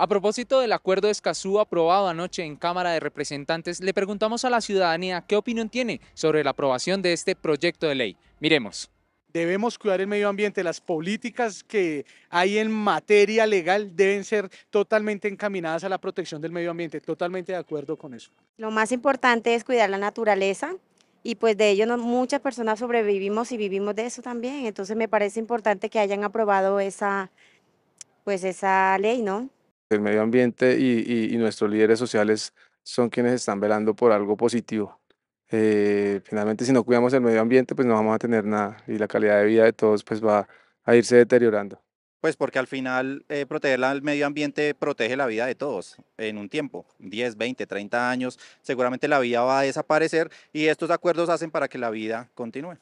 A propósito del acuerdo de Escazú aprobado anoche en Cámara de Representantes, le preguntamos a la ciudadanía qué opinión tiene sobre la aprobación de este proyecto de ley. Miremos. Debemos cuidar el medio ambiente. Las políticas que hay en materia legal deben ser totalmente encaminadas a la protección del medio ambiente. Totalmente de acuerdo con eso. Lo más importante es cuidar la naturaleza, y pues de ello muchas personas sobrevivimos y vivimos de eso también. Entonces me parece importante que hayan aprobado esa, pues esa ley, ¿no? el medio ambiente y, nuestros líderes sociales son quienes están velando por algo positivo. Eh, finalmente, si no cuidamos el medio ambiente, pues no vamos a tener nada y la calidad de vida de todos pues va a irse deteriorando. Pues porque al final eh, proteger al medio ambiente protege la vida de todos en un tiempo, 10, 20, 30 años, seguramente la vida va a desaparecer y estos acuerdos hacen para que la vida continúe.